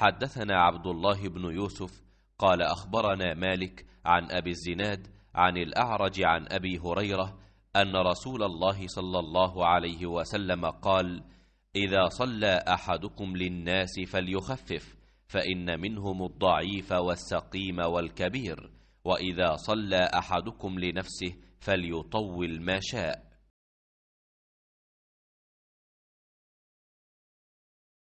حدثنا عبد الله بن يوسف قال أخبرنا مالك عن أبي الزناد عن الأعرج عن أبي هريرة أن رسول الله صلى الله عليه وسلم قال إذا صلى أحدكم للناس فليخفف فإن منهم الضعيف والسقيم والكبير وإذا صلى أحدكم لنفسه فليطول ما شاء